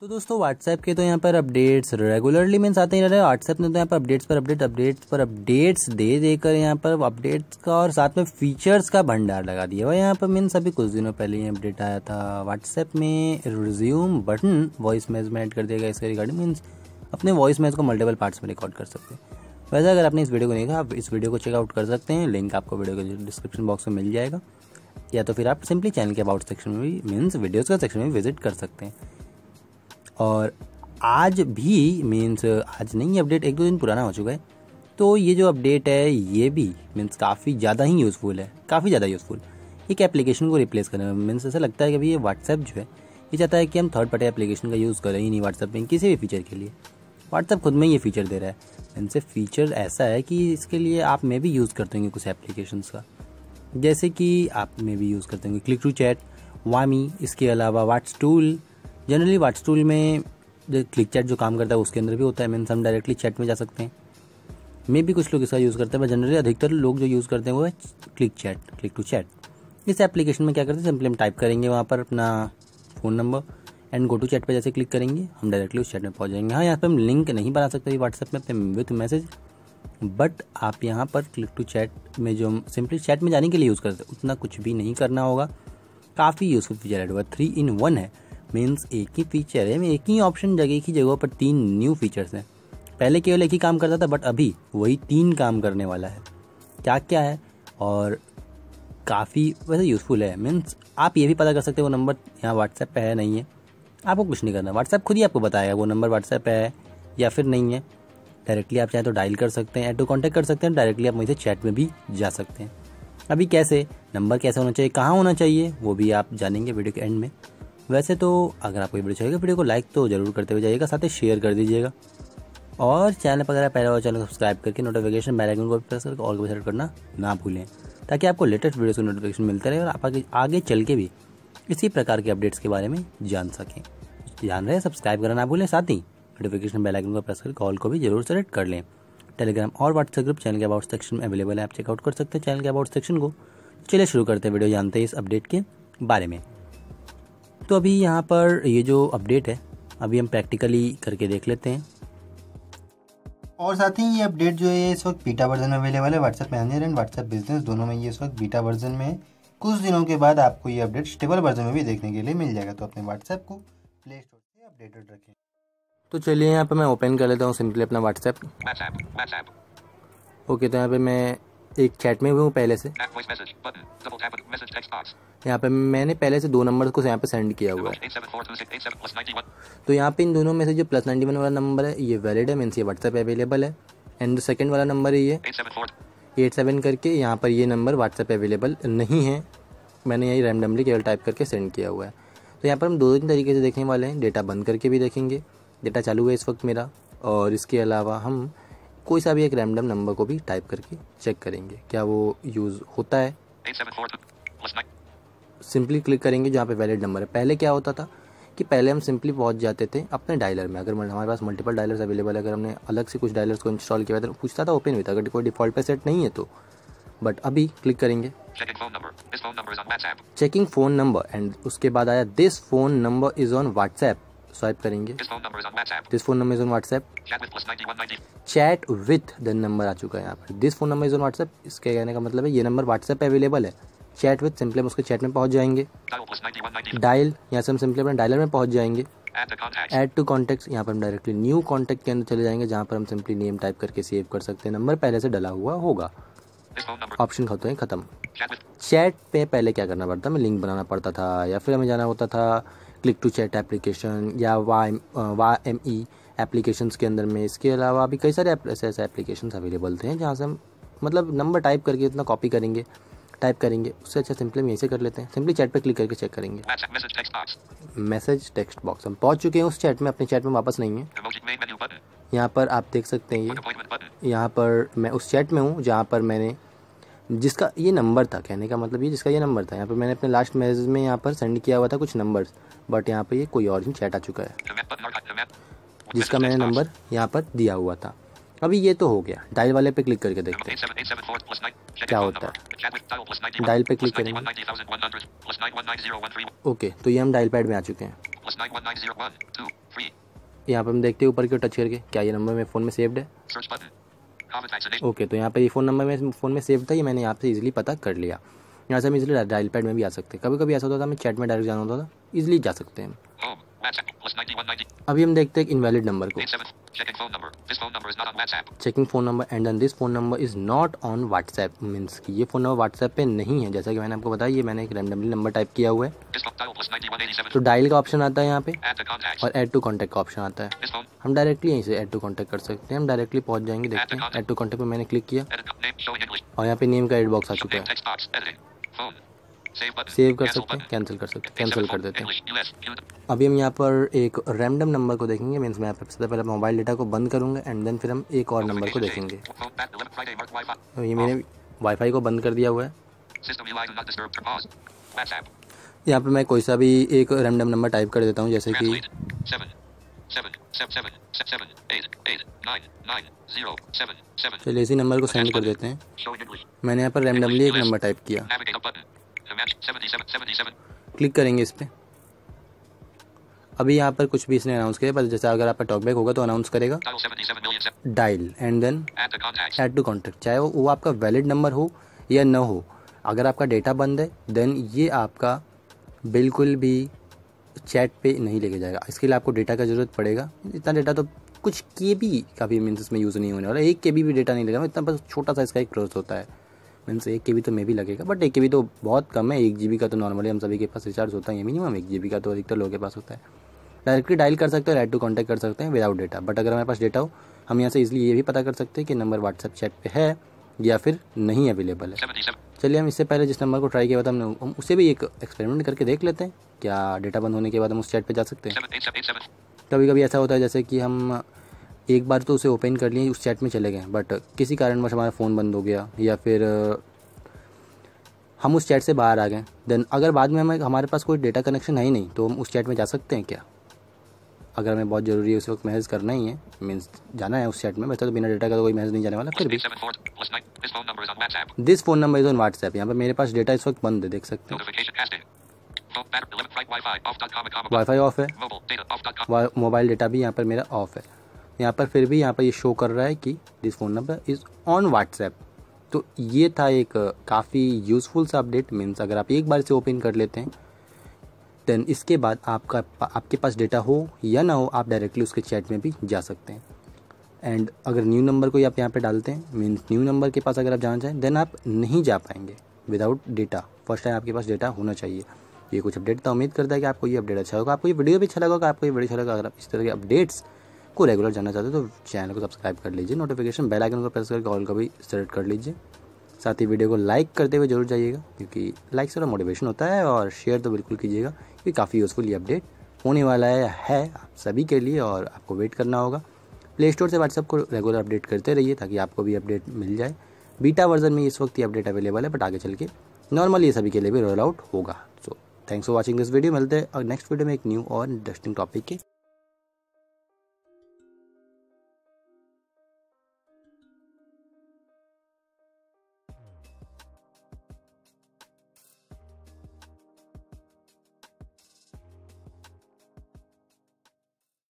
तो दोस्तों व्हाट्सएप के तो यहाँ पर अपडेट्स रेगुलरली मीन्स आते ही रह रहे हैं व्हाट्सएप ने तो यहाँ पर अपडेट्स पर अपडेट अपडेट्स पर अपडेट्स दे देकर यहाँ पर अपडेट्स का और साथ में फीचर्स का भंडार लगा दिया हुआ यहाँ पर मीन्स अभी कुछ दिनों पहले ही अपडेट आया था व्हाट्सएप में रिज्यूम बटन वॉइस मैज में एड कर देगा इसके रिगार्डिंग मीन्स अपने वॉइस मैज को मल्टीपल पार्ट्स में रिकॉर्ड कर सकते हैं वैसे अगर आपने इस वीडियो को देखा आप इस वीडियो को चेकआउट कर सकते हैं लिंक आपको वीडियो के डिस्क्रिप्शन बॉक्स में मिल जाएगा या तो फिर आप सिंपली चैनल के अबाउट सेक्शन में भी मीन्स वीडियोज़ का सेक्शन में विजिट कर सकते हैं और आज भी मीन्स आज नहीं अपडेट एक दो दिन पुराना हो चुका है तो ये जो अपडेट है ये भी मीन्स काफ़ी ज़्यादा ही यूज़फुल है काफ़ी ज़्यादा यूज़फुल एक एप्लीकेशन को रिप्लेस करने में मीन्स ऐसा लगता है कि ये व्हाट्सएप जो है ये चाहता है कि हम थर्ड पार्टी एप्लीकेशन का यूज़ करें ही नहीं व्हाट्सएप में किसी भी फीचर के लिए व्हाट्सएप खुद में ये फीचर दे रहा है मीनस फीचर ऐसा है कि इसके लिए आप मे भी यूज़ करते होंगे कुछ एप्लीकेशन का जैसे कि आप मे भी यूज़ करते होंगे क्लिक टू चैट वामी इसके अलावा WhatsTool generally WhatsTool में क्लिक चैट जो काम करता है उसके अंदर भी होता है मीन्स हम डायरेक्टली चैट में जा सकते हैं मे भी कुछ लोग इसका यूज़ करते हैं बट जनरली अधिकतर लोग जो यूज़ करते हैं वो है click chat click to chat इस एप्लीकेशन में क्या करते हैं सिंपली हम टाइप करेंगे वहाँ पर अपना phone number and go to chat पर जैसे क्लिक करेंगे हम डायरेक्टली उस चैट में पहुँच जाएंगे हाँ यहाँ पर हम लिंक नहीं बना सकते व्हाट्सएप में अपने विथ मैसेज बट आप यहाँ पर क्लिक टू चैट में जो हम सिंपली चैट में जाने के लिए यूज़ करते हैं उतना कुछ भी नहीं करना होगा काफ़ी यूज़फुल फीचर है थ्री इन वन है मीन्स एक ही फीचर है एक ही ऑप्शन जगह एक ही जगह पर तीन न्यू फीचर्स हैं पहले केवल एक ही काम करता था बट अभी वही तीन काम करने वाला है क्या क्या है और काफ़ी वैसे यूज़फुल है मीन्स आप ये भी पता कर सकते हो वो नंबर यहाँ व्हाट्सएप पे है नहीं है आपको कुछ नहीं करना व्हाट्सएप खुद ही आपको बताएगा वो नंबर व्हाट्सएप पे है या फिर नहीं है डायरेक्टली आप चाहे तो डायल कर सकते हैं या टू कॉन्टैक्ट कर सकते हैं डायरेक्टली आप मुझसे चैट में भी जा सकते हैं अभी कैसे नंबर कैसे होना चाहिए कहाँ होना चाहिए वो भी आप जानेंगे वीडियो के एंड में वैसे तो अगर आपको वीडियो चाहिए वीडियो को लाइक तो जरूर करते हुए जाइएगा साथ ही शेयर कर दीजिएगा और चैनल पर अगर आप पहले चैनल सब्सक्राइब करके नोटिफिकेशन बेल आइकन को प्रेस करके और को सेलेक्ट करना ना भूलें ताकि आपको लेटेस्ट वीडियोस की नोटिफिकेशन मिलता रहे और आप आगे, आगे चल के भी इसी प्रकार के अपडेट्स के बारे में जान सकें ध्यान रहे सब्सक्राइब करना ना भूलें साथ ही नोटिफिकेशन बेल आइकन को प्रेस करके कॉल को भी जरूर सेलेक्ट कर लें टेलीग्राम और व्हाट्सएप ग्रुप चैनल के अबाउट सेक्शन में अवेलेबल है आप चेकआउट कर सकते हैं चैनल के अबाउट सेक्शन को चलिए शुरू करते हैं वीडियो जानते हैं इस अपडेट के बारे में तो अभी यहाँ पर ये जो अपडेट है अभी हम प्रैक्टिकली करके देख लेते हैं और साथ ही ये अपडेट जो है इस वक्त बीटा वर्जन में अवेलेबल है WhatsApp manager and WhatsApp business दोनों में ये इस वक्त बीटा वर्जन में है कुछ दिनों के बाद आपको ये अपडेट स्टेबल वर्जन में भी देखने के लिए मिल जाएगा तो अपने व्हाट्सएप को प्ले स्टोर से अपडेटेड रखें तो चलिए यहाँ पर मैं ओपन कर लेता हूँ सिंपली अपना व्हाट्सएप ओके तो यहाँ पर मैं एक चैट में भी हूँ पहले से यहाँ पे मैंने पहले से दो नंबर को यहाँ पे सेंड किया हुआ है तो यहाँ पे इन दोनों में से जो प्लस नाइन्टी वन वाला नंबर है ये वैलिड है मीन्स ये व्हाट्सएप अवेलेबल है एंड जो सेकेंड वाला नंबर है ये एट सेवन करके यहाँ पर ये नंबर व्हाट्सएप अवेलेबल नहीं है मैंने यही रैंडमली केवल टाइप करके सेंड किया हुआ है तो यहाँ पर हम दो तीन तरीके से देखने वाले हैं डेटा बंद करके भी देखेंगे डेटा चालू हुआ है इस वक्त मेरा और इसके अलावा हम कोई सा भी एक रैंडम नंबर को भी टाइप करके चेक करेंगे क्या वो यूज़ होता है सिंपली क्लिक करेंगे जहाँ पे वैलिड नंबर है पहले क्या होता था कि पहले हम सिंपली पहुँच जाते थे अपने डायलर में अगर हमारे पास मल्टीपल डायलर्स अवेलेबल है अगर हमने अलग से कुछ डायलर्स को इंस्टॉल किया था तो पूछता था ओपन भी था अगर कोई डिफॉल्ट पे सेट नहीं है तो बट अभी क्लिक करेंगे चेकिंग फ़ोन नंबर एंड उसके बाद आया this phone number is on WhatsApp swipe करेंगे this phone number is on WhatsApp chat with the number आ चुका है यहाँ पर this phone number is on WhatsApp इसके कहने का मतलब है ये नंबर व्हाट्सएप पे अवेलेबल है चैट विथ सिंपली हम उसके चैट में पहुंच जाएंगे डायल यहाँ से हम सिंपली अपने डायलर में पहुंच जाएंगे एड टू कॉन्टेक्ट यहाँ पर हम डायरेक्टली न्यू कॉन्टेक्ट के अंदर चले जाएंगे जहाँ पर हम सिंपली नेम टाइप करके सेव कर सकते हैं नंबर पहले से डला हुआ होगा ऑप्शन होते हैं खत्म चैट पे पहले क्या करना पड़ता है हमें लिंक बनाना पड़ता था या फिर हमें जाना होता था क्लिक टू चैट एप्लीकेशन या वाई वा एम ई एप्लीकेशन के अंदर में इसके अलावा भी कई सारे ऐसे ऐसे एप्लीकेशन अवेलेबल थे जहाँ से हम मतलब नंबर टाइप करके इतना कॉपी करेंगे टाइप करेंगे उससे अच्छा सिंपली हम यहीं से कर लेते हैं सिंपली चैट पर क्लिक करके चेक करेंगे मैसेज टेक्स्ट बॉक्स हम पहुंच चुके हैं उस चैट में अपने चैट में वापस नहीं है यहाँ पर आप देख सकते हैं ये यहाँ पर मैं उस चैट में हूँ जहाँ पर मैंने जिसका ये नंबर था कहने का मतलब ये जिसका ये नंबर था यहाँ पर मैंने अपने लास्ट मैसेज में यहाँ पर सेंड किया हुआ था कुछ नंबर बट यहाँ पर ये कोई और ही चैट आ चुका है जिसका मैंने नंबर यहाँ पर दिया हुआ था अभी ये तो हो गया डायल वाले पे क्लिक करके देखते हैं क्या होता है डायल पे क्लिक करेंगे ओके तो ये हम डायल पैड में आ चुके हैं यहाँ पर हम देखते हैं ऊपर की टच करके क्या ये नंबर मेरे फ़ोन में सेव्ड है ओके तो यहाँ पर ये फ़ोन नंबर में फ़ोन में सेव था ये मैंने यहाँ से इजिली पता कर लिया यहाँ से हम इजिली डायल पैड में भी आ सकते हैं कभी कभी ऐसा होता था हमें चैट में डायरेक्ट जाना होता था इजिली जा सकते हैं अभी हम देखते हैं इनवैलिड नंबर को checking phone number and then this phone number is not on WhatsApp means कि ये फोन नंबर व्हाट्सएप पे नहीं है जैसा कि मैंने आपको बताया ये मैंने एक रैंडमली नंबर टाइप किया हुआ है तो डायल का ऑप्शन आता है यहाँ पे और एड टू कॉन्टेक्ट का ऑप्शन आता है हम डायरेक्टली यहीं से एड टू कॉन्टेक्ट कर सकते हैं हम डायरेक्टली पहुंच जाएंगे देखते हैं एड टू कॉन्टेक्ट पर मैंने क्लिक किया और यहाँ पे नेम का एड बॉक्स आ चुका है सेव कर सकते हैं कैंसिल कर सकते हैं कैंसिल कर देते हैं अभी हम यहाँ पर एक रैंडम नंबर को देखेंगे मीन्स मैं यहाँ पर सबसे पहले मोबाइल डेटा को बंद करूँगा एंड देन फिर हम एक और नंबर को देखेंगे तो ये मैंने वाईफाई को बंद कर दिया हुआ है यहाँ पर मैं कोई सा भी एक रैंडम नंबर टाइप कर देता हूँ जैसे कि चलिए इसी नंबर को सेंड कर देते हैं मैंने यहाँ पर रैंडमली एक नंबर टाइप किया क्लिक करेंगे इस पर अभी यहाँ पर कुछ भी इसने अनाउंस किया पर जैसे अगर आपका टॉकबैक होगा तो अनाउंस करेगा dial and then add to contact चाहे वो वो आपका वैलिड नंबर हो या ना हो अगर आपका डेटा बंद है देन ये आपका बिल्कुल भी चैट पे नहीं लेके जाएगा इसके लिए आपको डेटा का ज़रूरत पड़ेगा इतना डेटा तो कुछ के बी का भी मीन्स इसमें यूज़ नहीं होने वाला एक के बी भी डेटा नहीं लेगा इतना बस छोटा सा इसका एक प्रोसेस होता है मीन्स एक के तो मे भी लगेगा बट एक के तो बहुत कम है एक जी का तो नॉर्मली हम सभी के पास रिचार्ज होता है मिनिमम एक जी का तो अधिकतर लोगों के पास होता है डायरेक्टली डायल कर सकते हैं राइट टू कॉन्टैक्ट कर सकते हैं विदाउट डेटा बट अगर हमारे पास डेटा हो हम यहाँ से इजिली ये भी पता कर सकते हैं कि नंबर व्हाट्सएप चैट पर है या फिर नहीं अवेलेबल है चलिए हम इससे पहले जिस नंबर को ट्राई किया था हमने उसे भी एक एक्सपेरिमेंट करके देख लेते हैं क्या डेटा बंद होने के बाद हम उस चैट पे जा सकते हैं कभी कभी ऐसा होता है जैसे कि हम एक बार तो उसे ओपन कर लिए उस चैट में चले गए बट किसी कारणवश हमारा फ़ोन बंद हो गया या फिर हम उस चैट से बाहर आ गए देन अगर बाद में हमें हमारे पास कोई डेटा कनेक्शन है ही नहीं तो हम उस चैट में जा सकते हैं क्या अगर हमें बहुत ज़रूरी है उस वक्त मैसेज करना ही है मीन्स जाना है उस चैट में वैसे तो बिना डेटा का तो कोई मैसेज नहीं जाने वाला फिर भी this phone number is on WhatsApp यहाँ पर मेरे पास डेटा इस वक्त बंद है देख सकते हैं वाईफाई ऑफ है मोबाइल डेटा भी यहाँ पर मेरा ऑफ है यहाँ पर फिर भी यहाँ पर ये यह शो कर रहा है कि this phone number is on WhatsApp तो ये था एक काफ़ी यूज़फुल सा अपडेट मीन्स अगर आप एक बार से ओपन कर लेते हैं देन इसके बाद आपका आपके पास डेटा हो या ना हो आप डायरेक्टली उसके चैट में भी जा सकते हैं एंड अगर न्यू नंबर को आप यहाँ पे डालते हैं मीन्स न्यू नंबर के पास अगर आप जाना चाहें देन आप नहीं जा पाएंगे विदाउट डेटा फर्स्ट टाइम आपके पास डेटा होना चाहिए ये कुछ अपडेट था उम्मीद करता है कि आपको ये अपडेट अच्छा होगा आपको ये वीडियो भी अच्छा लगा होगा आपको ये वीडियो अच्छा लगा अगर आप इस तरह के अपडेट्स आपको रेगुलर जानना चाहते हो तो चैनल को सब्सक्राइब कर लीजिए नोटिफिकेशन बेल आइकन को प्रेस करके ऑल का भी सेलेक्ट कर लीजिए साथ ही वीडियो को लाइक करते हुए जरूर जाइएगा क्योंकि लाइक से थोड़ा मोटिवेशन होता है और शेयर तो बिल्कुल कीजिएगा क्योंकि काफ़ी यूज़फुल ये अपडेट होने वाला है, है आप सभी के लिए और आपको वेट करना होगा प्ले स्टोर से व्हाट्सअप को रेगुलर अपडेट करते रहिए ताकि आपको भी अपडेट मिल जाए बीटा वर्जन में इस वक्त ये अपडेट अवेलेबल है बट आगे चल के नॉर्मली ये सभी के लिए भी रोल आउट होगा so thanks for watching this video मिलते हैं और नेक्स्ट वीडियो में एक न्यू और इंटरेस्टिंग टॉपिक के